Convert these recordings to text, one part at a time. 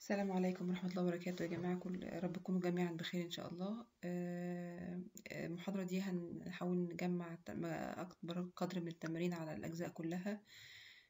السلام عليكم ورحمة الله وبركاته يا جماعة كل رب تكونوا جميعا بخير إن شاء الله آه، آه، المحاضرة دي هنحاول نجمع أكبر قدر من التمارين على الأجزاء كلها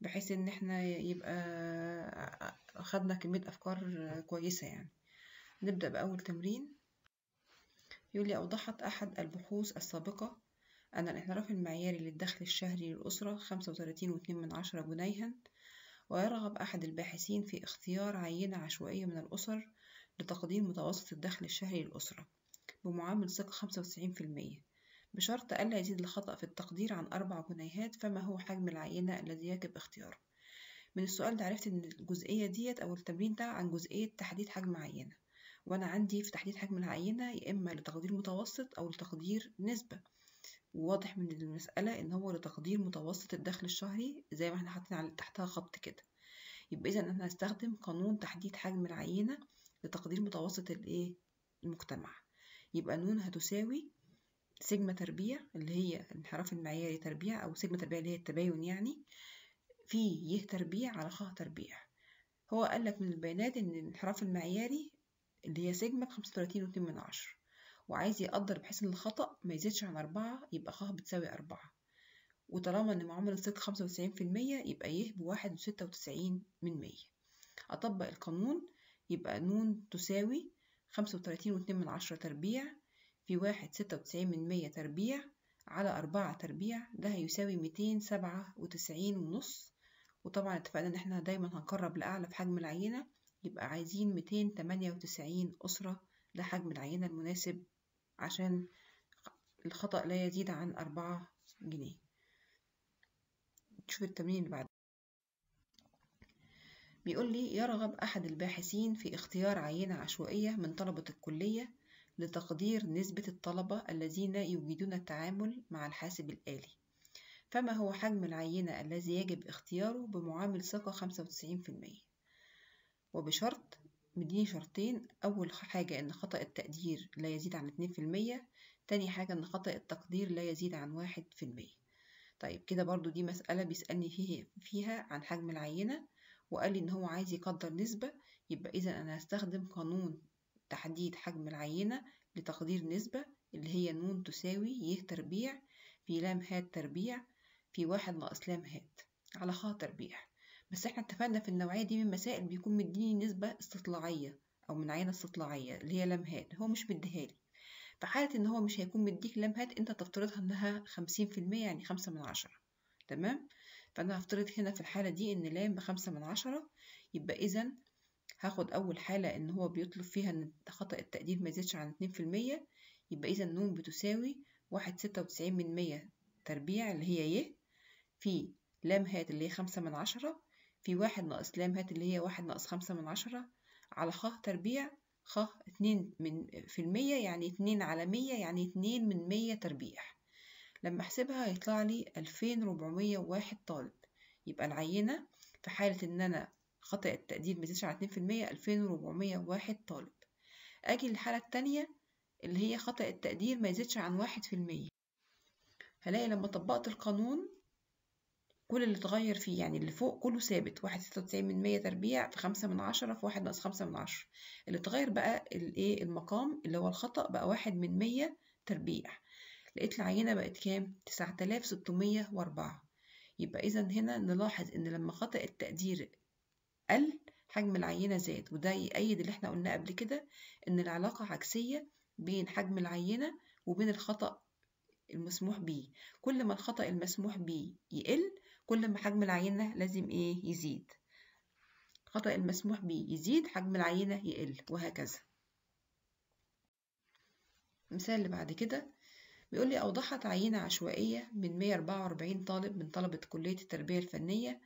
بحيث إن احنا يبقى خدنا كمية أفكار كويسة يعني نبدأ بأول تمرين يقول لي أوضحت أحد البحوث السابقة أن الإحتراف المعياري للدخل الشهري للأسرة خمسة وتلاتين واتنين من عشرة جنيها ويرغب أحد الباحثين في اختيار عينة عشوائية من الأسر لتقديم متوسط الدخل الشهري للأسرة بمعامل ثقة 95% بشرط ألا يزيد الخطأ في التقدير عن أربع جنيهات فما هو حجم العينة الذي يجب اختياره من السؤال ده عرفت إن الجزئية ديت أو التمرين ده عن جزئية تحديد حجم عينة وأنا عندي في تحديد حجم العينة يا إما لتقدير متوسط أو لتقدير نسبة وواضح من المسألة إن هو لتقدير متوسط الدخل الشهري زي ما احنا حاطين تحتها خط كده يبقى إذا احنا هنستخدم قانون تحديد حجم العينة لتقدير متوسط الإيه المجتمع يبقى نون هتساوي سيجما تربيع اللي هي الانحراف المعياري تربيع أو سيجما تربيع اللي هي التباين يعني في ي تربيع على خ تربيع هو قالك من البيانات إن الانحراف المعياري اللي هي سيجما بخمسة وتلاتين واتنين من عشرة وعايز يقدر بحيث ان الخطأ ما يزيدش عن أربعة يبقى خ بتساوي أربعة وطالما ان معاملة صدق خمسة وتسعين في المية يبقى يه بواحد وستة وتسعين من مية أطبق القانون يبقى ن تساوي خمسة وتلاتين واتنين من عشرة تربيع في واحد ستة وتسعين من مية تربيع على أربعة تربيع ده هيساوي ميتين سبعة وتسعين ونص وطبعا اتفقنا ان احنا دايما هنقرب لأعلى في حجم العينة يبقى عايزين ميتين تمانية وتسعين أسرة ده حجم العينة المناسب عشان الخطأ لا يزيد عن أربعة جنيه نشوف التمرين اللي بعد بيقول لي يرغب أحد الباحثين في اختيار عينة عشوائية من طلبة الكلية لتقدير نسبة الطلبة الذين يجيدون التعامل مع الحاسب الآلي فما هو حجم العينة الذي يجب اختياره بمعامل ثقة 95% وبشرط مديني شرطين أول حاجة إن خطأ التقدير لا يزيد عن اتنين في المية تاني حاجة إن خطأ التقدير لا يزيد عن واحد في المية طيب كده برضو دي مسألة بيسألني فيه فيها عن حجم العينة وقال لي إن هو عايز يقدر نسبة يبقى إذا أنا هستخدم قانون تحديد حجم العينة لتقدير نسبة اللي هي نون تساوي ي تربيع في لام هات تربيع في واحد ناقص لام هات على خاطر تربيع بس احنا اتفقنا في النوعية دي من مسائل بيكون مديني نسبة استطلاعية أو من عينة استطلاعية اللي هي لمهات هو مش مديهالي في حالة إن هو مش هيكون مديك لمهات أنت تفترضها إنها خمسين في المية يعني خمسة من عشرة تمام فأنا هفترض هنا في الحالة دي إن لام بخمسة من عشرة يبقى إذا هاخد أول حالة إن هو بيطلب فيها إن خطأ التقدير ما يزيدش عن اتنين في المية يبقى إذا نون بتساوي واحد ستة وتسعين من مية تربيع اللي هي ي إيه؟ في لام هات اللي هي خمسة من عشرة في واحد ناقص لام هات اللي هي واحد ناقص خمسة من عشرة على خ تربيع خ اتنين من في المية يعني اتنين على مية يعني اتنين من مية تربيع لما أحسبها هيطلع لي ألفين ربعمية وواحد طالب يبقى العينة في حالة إن أنا خطأ التقدير متزيدش على اتنين في المية ألفين ربعمية وواحد طالب أجي للحالة التانية اللي هي خطأ التقدير ما يزيدش عن واحد في المية هلاقي لما طبقت القانون كل اللي اتغير فيه يعني اللي فوق كله ثابت واحد ستة وتسعين من مية تربيع في خمسة من عشرة في واحد ناقص خمسة من عشرة اللي اتغير بقى الايه المقام اللي هو الخطأ بقى واحد من مية تربيع لقيت العينة بقت كام؟ تسعة آلاف ستمية وأربعة يبقى إذا هنا نلاحظ إن لما خطأ التقدير قل حجم العينة زاد وده يأيد اللي احنا قلناه قبل كده إن العلاقة عكسية بين حجم العينة وبين الخطأ المسموح به كل ما الخطأ المسموح به يقل كل ما حجم العينة لازم إيه يزيد الخطأ المسموح به يزيد حجم العينة يقل وهكذا المثال اللي بعد كده بيقول لي أوضحت عينة عشوائية من 144 طالب من طلبة كلية التربية الفنية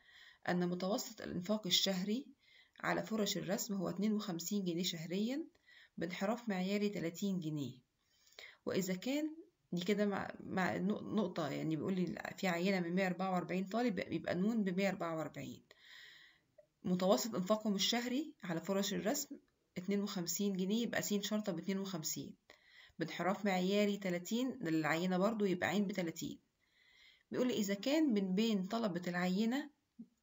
أن متوسط الإنفاق الشهري على فرش الرسم هو 52 جنيه شهريا بانحراف معياري 30 جنيه وإذا كان دي كده مع, مع نقطة يعني بيقول لي في عينة من 144 طالب بيبقى نون ب 144 متوسط إنفاقهم الشهري على فرش الرسم 52 جنيه يبقى س شرطة ب 52 بانحراف معياري 30 للعينة برضو يبقى عين ب 30 بيقول لي إذا كان من بين طلبة العينة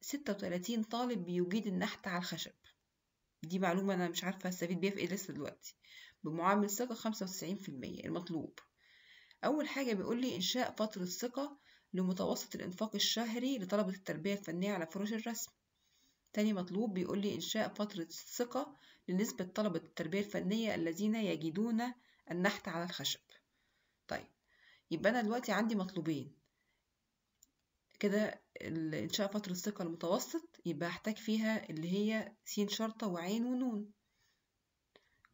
36 طالب بيجيد النحت على الخشب دي معلومة أنا مش عارفة هستفيد بيها في إيه لسه دلوقتي بمعامل ثقة 95% المطلوب أول حاجة بيقول لي إنشاء فترة ثقة لمتوسط الإنفاق الشهري لطلبة التربية الفنية على فروش الرسم تاني مطلوب بيقول لي إنشاء فترة ثقة لنسبة طلبة التربية الفنية الذين يجدون النحت على الخشب طيب يبقى أنا دلوقتي عندي مطلوبين كده إنشاء فترة ثقة المتوسط يبقى هحتاج فيها اللي هي س شرطة وعين ونون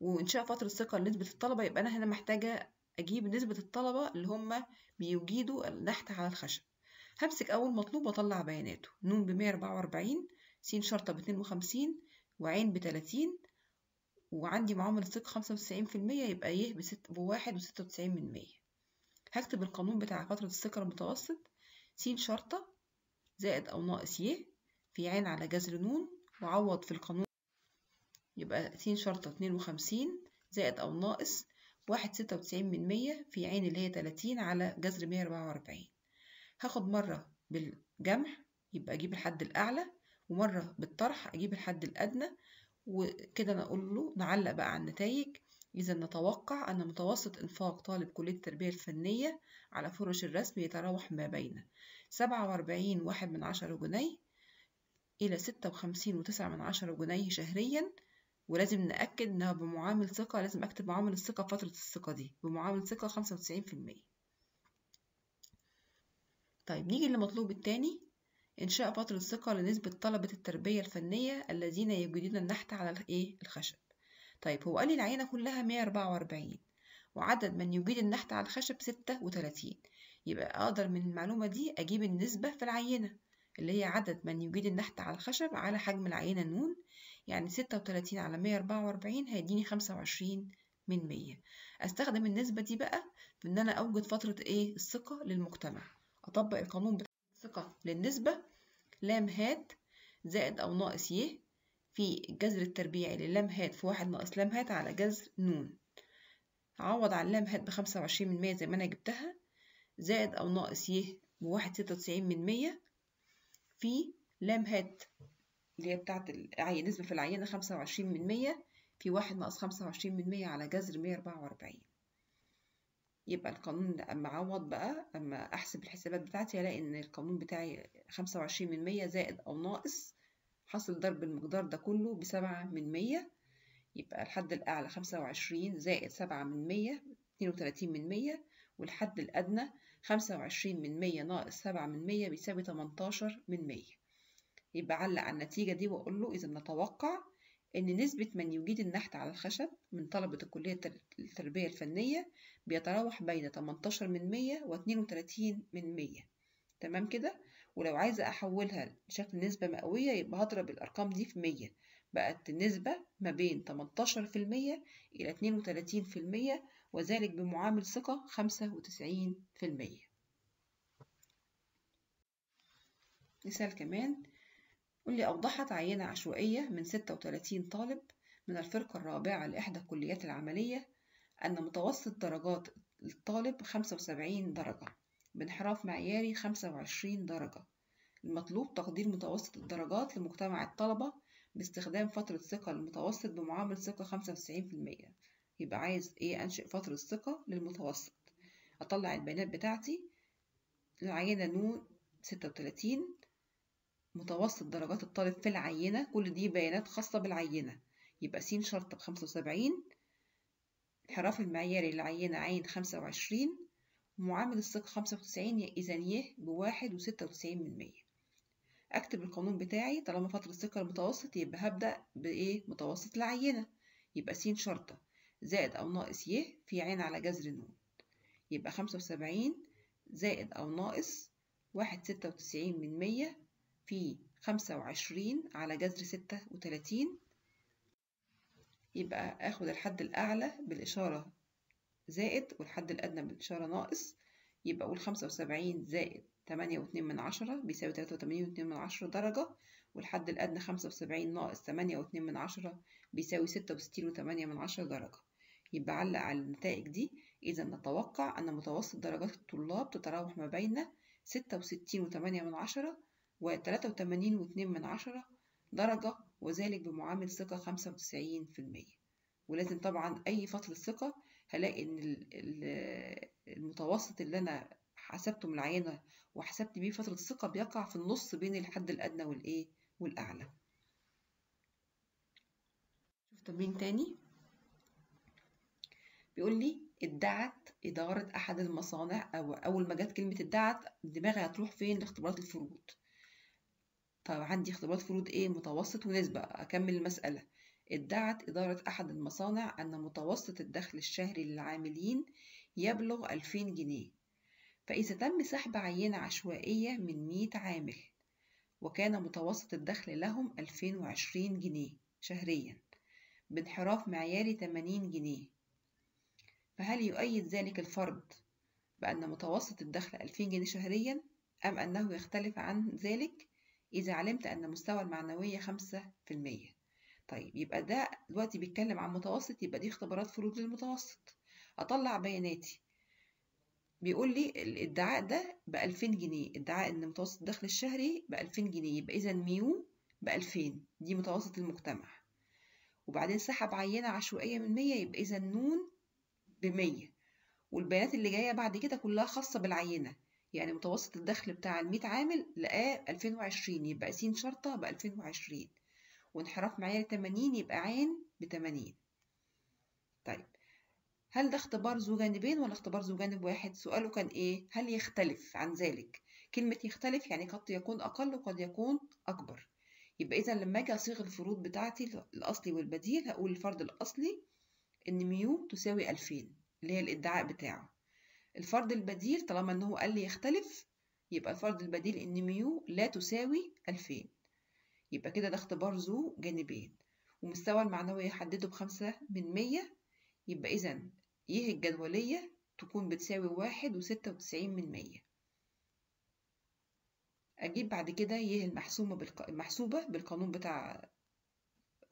وإنشاء فترة ثقة لنسبة الطلبة يبقى أنا هنا محتاجة أجيب نسبة الطلبة اللي هم بيجيدوا النحت على الخشب همسك أول مطلوب وأطلع بياناته نون ب 144 س شرطة ب 52 وعين ب 30 وعندي معامل الثقة 95% يبقى ي ب 1 و96 من 100 هكتب القانون بتاع فترة الثقة المتوسط س شرطة زائد أو ناقص ي في عين على جذر نون وعوض في القانون يبقى س شرطة 52 زائد أو ناقص واحد ستة وتسعين من مية في عين اللي هي تلاتين على جذر مية أربعة وأربعين هاخد مرة بالجمع يبقى أجيب الحد الأعلى ومرة بالطرح أجيب الحد الأدنى وكده أنا أقول له نعلق بقى على النتائج إذا نتوقع أن متوسط إنفاق طالب كلية التربية الفنية على فرش الرسم يتراوح ما بين سبعة وأربعين واحد من عشرة جنيه إلى ستة وخمسين وتسعة من عشرة جنيه شهريا ولازم نأكد إنها بمعامل ثقة لازم أكتب معامل الثقة فترة الثقة دي بمعامل ثقة خمسة وتسعين في المية طيب نيجي للمطلوب التاني إنشاء فترة ثقة لنسبة طلبة التربية الفنية الذين يجيدون النحت على إيه الخشب طيب هو قال لي العينة كلها مية أربعة وأربعين وعدد من يجيد النحت على الخشب ستة وتلاتين يبقى أقدر من المعلومة دي أجيب النسبة في العينة اللي هي عدد من يجيد النحت على الخشب على حجم العينة نون يعني ستة وتلاتين على مية أربعة وأربعين هيديني خمسة وعشرين من مية أستخدم النسبة دي بقى في إن أنا أوجد فترة إيه الثقة للمجتمع أطبق القانون بتاع الثقة للنسبة لام هات زائد أو ناقص ي في الجذر التربيعي للام هات في واحد ناقص لام هات على جذر نون عوض على لام هات بخمسة وعشرين من مية زي ما أنا جبتها زائد أو ناقص ي بواحد ستة وتسعين من مية في لام هات اللي هي بتاعت نسبة في العينة خمسة وعشرين من مية في واحد ناقص خمسة وعشرين من مية على جذر مية أربعة وأربعين يبقى القانون أما أعوض بقى أما أحسب الحسابات بتاعتي ألاقي إن القانون بتاعي خمسة وعشرين من مية زائد أو ناقص حاصل ضرب المقدار ده كله بسبعة من مية يبقى الحد الأعلى خمسة وعشرين زائد سبعة من مية اتنين وتلاتين من مية والحد الأدنى خمسة وعشرين من مية ناقص سبعة من مية بيساوي تمنتاشر من مية يبقى علق على النتيجة دي وأقول له إذا نتوقع إن نسبة من يجيد النحت على الخشب من طلبة الكلية التربية الفنية بيتراوح بين 18 من 100 و 32 من 100 تمام كده ولو عايزة أحولها لشكل نسبة مئوية يبقى هضرب الأرقام دي في 100 بقت النسبة ما بين 18% إلى 32% وذلك بمعامل ثقة 95% مثال كمان واللي أوضحت عينة عشوائية من 36 طالب من الفرقة الرابعة لإحدى الكليات العملية أن متوسط درجات الطالب 75 درجة بانحراف معياري 25 درجة المطلوب تقدير متوسط الدرجات لمجتمع الطلبة باستخدام فترة ثقة للمتوسط بمعامل ثقة 95% يبقى عايز إيه أنشئ فترة ثقة للمتوسط أطلع البيانات بتاعتي العينة نون 36 متوسط درجات الطالب في العينة كل دي بيانات خاصة بالعينة يبقى س شرطة بخمسة وسبعين الحراف المعياري للعينة عين خمسة وعشرين ومعامل الثقة خمسة وتسعين إذا يه بواحد وستة وتسعين من مية أكتب القانون بتاعي طالما فترة الثقة المتوسط يبقى هبدأ بإيه متوسط العينة يبقى س شرطة زائد أو ناقص ي في عين على جذر نون يبقى خمسة وسبعين زائد أو ناقص واحد ستة وتسعين من مية في خمسة وعشرين على جذر ستة وتلاتين يبقى آخد الحد الأعلى بالإشارة زائد والحد الأدنى بالإشارة ناقص يبقى أقول خمسة وسبعين زائد تمانية واتنين من عشرة بيساوي تلاتة وتمانين واتنين من عشرة درجة والحد الأدنى خمسة وسبعين ناقص تمانية واتنين من عشرة بيساوي ستة وستين وتمانية من عشرة درجة يبقى علق على النتائج دي إذا نتوقع أن متوسط درجات الطلاب تتراوح ما بين ستة وستين وتمانية من عشرة و83.2 درجة وذلك بمعامل ثقة 95% ولازم طبعا أي فترة ثقة هلاقي إن المتوسط اللي أنا حسبته من العينة وحسبت بيه فترة الثقة بيقع في النص بين الحد الأدنى والإيه والأعلى شوف تمرين تاني بيقول لي ادعت إدارة أحد المصانع أو أول ما جت كلمة ادعت دماغي هتروح فين لاختبارات الفروض طب عندي اختبارات فروض ايه متوسط ونسبة أكمل المسألة ادعت إدارة أحد المصانع أن متوسط الدخل الشهري للعاملين يبلغ 2000 جنيه فإذا تم سحب عينة عشوائية من 100 عامل وكان متوسط الدخل لهم 2020 جنيه شهريا بانحراف معياري 80 جنيه فهل يؤيد ذلك الفرد بأن متوسط الدخل 2000 جنيه شهريا أم أنه يختلف عن ذلك؟ إذا علمت أن مستوى المعنوية خمسة في المية طيب يبقى ده دلوقتي بيتكلم عن متوسط يبقى دي اختبارات فروض للمتوسط أطلع بياناتي بيقول لي الادعاء ده ب 2000 جنيه ادعاء ان متوسط الدخل الشهري ب 2000 جنيه يبقى اذا ميو ب 2000 دي متوسط المجتمع وبعدين سحب عينه عشوائيه من 100 يبقى اذا نون ب 100 والبيانات اللي جايه بعد كده كلها خاصه بالعينه يعني متوسط الدخل بتاع ال 100 عامل لقاه 2020 يبقى س شرطة ب 2020 وانحراف معيار 80 يبقى ع ب 80 طيب هل ده اختبار ذو جانبين ولا اختبار ذو جانب واحد سؤاله كان ايه هل يختلف عن ذلك كلمة يختلف يعني قد يكون أقل وقد يكون أكبر يبقى إذا لما أجي أصيغ الفروض بتاعتي الأصلي والبديل هقول الفرض الأصلي إن ميو تساوي ألفين اللي هي الادعاء بتاعه الفرد البديل طالما أنه قال لي يختلف يبقى الفرد البديل إن ميو لا تساوي 2000 يبقى كده ده اختبار ذو جانبين ومستوى المعنوي يحدده بخمسة من مية يبقى إذا ي الجدولية تكون بتساوي واحد وستة وتسعين من مية أجيب بعد كده ي المحسومة بالق... المحسوبة بالقانون بتاع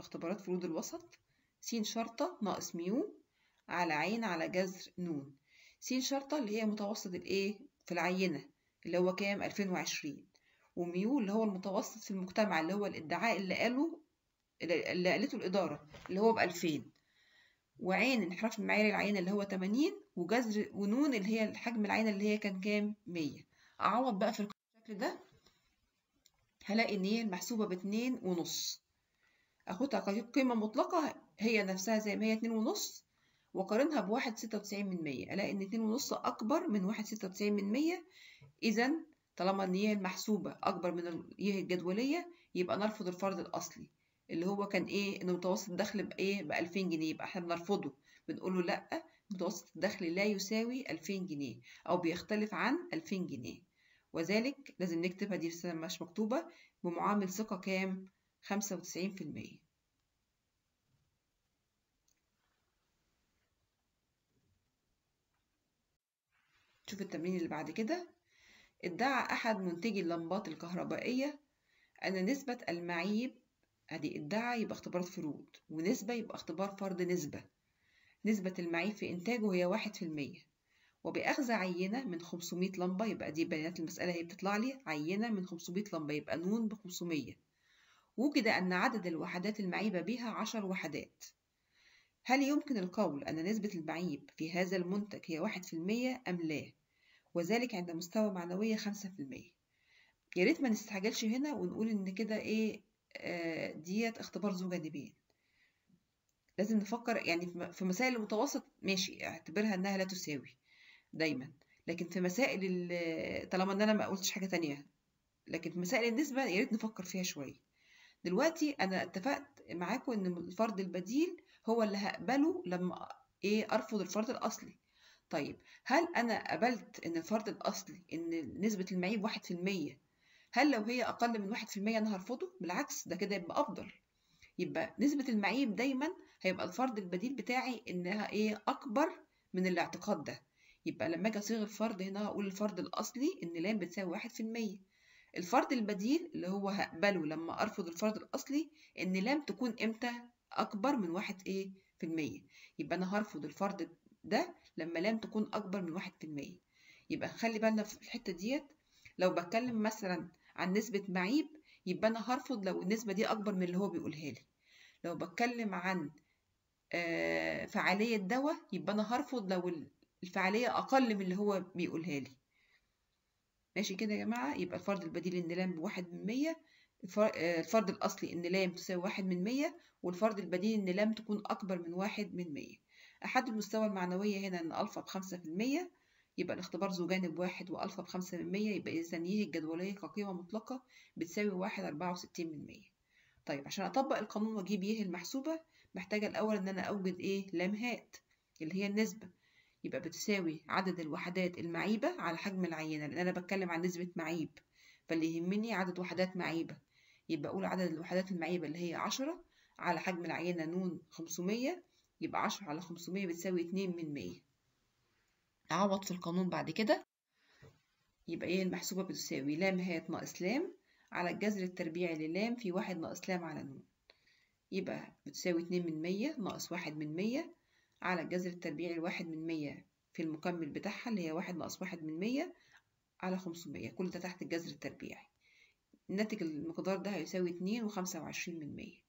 اختبارات فروض الوسط س شرطة ناقص ميو على عين على جذر نون س شرطة اللي هي متوسط الايه في العينة اللي هو كام 2020 وميو اللي هو المتوسط في المجتمع اللي هو الادعاء اللي قاله اللي قالته الإدارة اللي هو بـ 2000 وعين انحراف المعايير العينة اللي هو 80 وجذر ونون اللي هي حجم العينة اللي هي كان كام 100 أعوض بقى في الشكل ده هلاقي إن هي المحسوبة باتنين ونص أخدها كقيمة مطلقة هي نفسها زي ما هي اتنين ونص وقارنها بواحد ستة وتسعين من 100 ألاقي إن اتنين ونص أكبر من واحد ستة وتسعين من 100 إذا طالما إن هي المحسوبة أكبر من ي الجدولية يبقى نرفض الفرض الأصلي اللي هو كان إيه إن متوسط الدخل بإيه بألفين جنيه يبقى إحنا بنرفضه بنقوله لأ متوسط الدخل لا يساوي ألفين جنيه أو بيختلف عن ألفين جنيه وذلك لازم نكتبها دي في السنة مش مكتوبة بمعامل ثقة كام خمسة وتسعين في المية شوف التمرين اللي بعد كده ادعى أحد منتجي اللمبات الكهربائية أن نسبة المعيب أدي ادعى يبقى اختبار فروض ونسبة يبقى اختبار فرض نسبة نسبة المعيب في إنتاجه هي واحد في المية وبأخذ عينة من 500 لمبة يبقى دي بيانات المسألة هي بتطلع لي عينة من 500 لمبة يبقى نون ب 500 وجد أن عدد الوحدات المعيبة بها 10 وحدات هل يمكن القول أن نسبة المعيب في هذا المنتج هي واحد في المية أم لا؟ وذلك عند مستوى معنوية خمسة في المية يا ريت ما نستعجلش هنا ونقول إن كده إيه آه ديت اختبار ذو جانبين لازم نفكر يعني في مسائل المتوسط ماشي اعتبرها إنها لا تساوي دايما لكن في مسائل طالما إن أنا ما قلتش حاجة تانية لكن في مسائل النسبة يا ريت نفكر فيها شوية دلوقتي أنا اتفقت معاكم إن الفرد البديل هو اللي هقبله لما إيه أرفض الفرد الأصلي طيب هل أنا قبلت إن الفرض الأصلي إن نسبة المعيب واحد في المية هل لو هي أقل من واحد في المية أنا هرفضه؟ بالعكس ده كده يبقى أفضل يبقى نسبة المعيب دايما هيبقى الفرض البديل بتاعي إنها إيه أكبر من الاعتقاد ده يبقى لما أجي أصيغ الفرض هنا هقول الفرض الأصلي إن لام بتساوي واحد في المية الفرض البديل اللي هو هقبله لما أرفض الفرض الأصلي إن لام تكون إمتى أكبر من واحد إيه في المية يبقى أنا هرفض الفرض ده لما لام تكون أكبر من واحد في المية يبقى نخلي بالنا في الحتة ديت لو بتكلم مثلا عن نسبة معيب يبقى أنا هرفض لو النسبة دي أكبر من اللي هو بيقولها لي لو بتكلم عن آه، فعالية دواء يبقى أنا هرفض لو الفعالية أقل من اللي هو بيقولها لي ماشي كده يا جماعة يبقى الفرض البديل إن لام بواحد من مية آه، الفرض الأصلي إن لام تساوي واحد من مية والفرض البديل إن لام تكون أكبر من واحد من مية أحد المستوى المعنوية هنا إن ألفا بخمسة في المية يبقى الاختبار ذو جانب واحد وألفا بخمسة في المية يبقى إذا ي الجدولية كقيمة مطلقة بتساوي واحد أربعة وستين في المية طيب عشان أطبق القانون وأجيب ي المحسوبة محتاجة الأول إن أنا أوجد إيه هات اللي هي النسبة يبقى بتساوي عدد الوحدات المعيبة على حجم العينة لأن أنا بتكلم عن نسبة معيب فاللي يهمني عدد وحدات معيبة يبقى أقول عدد الوحدات المعيبة اللي هي عشرة على حجم العينة نون خمسمية يبقى عشرة على خمسمية بتساوي اتنين من مية عوض في القانون بعد كده يبقى ايه المحسوبة بتساوي لام هات ناقص لام على الجذر التربيعي للام في واحد ناقص لام على ن يبقى بتساوي اتنين من مية ناقص واحد من مية على الجذر التربيعي لواحد من مية في المكمل بتاعها اللي هي واحد ناقص واحد من مية على خمسمية كل ده تحت الجذر التربيعي الناتج المقدار ده هيساوي اتنين وخمسة وعشرين من مية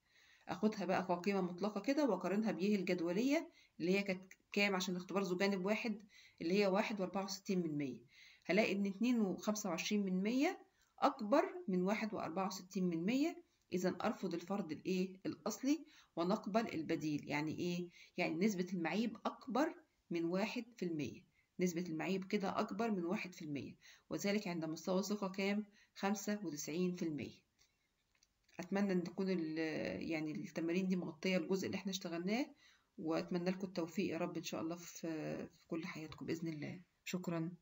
اخدها بقى كقيمه مطلقه كده واقارنها بيه الجدوليه اللي هي كانت كام عشان اختبار ذو جانب واحد اللي هي واحد واربعة وستين من مية هلاقي ان اتنين وخمسة وعشرين من مية اكبر من واحد واربعة وستين من مية اذا ارفض الفرض الايه الاصلي ونقبل البديل يعني ايه يعني نسبه المعيب اكبر من واحد في المية نسبة المعيب كده أكبر من واحد في المية وذلك عند مستوى ثقة كام؟ خمسة وتسعين في المية اتمنى ان تكون يعني التمارين دي مغطيه الجزء اللي احنا اشتغلناه واتمنى لكم التوفيق يا رب ان شاء الله في في كل حياتكم باذن الله شكرا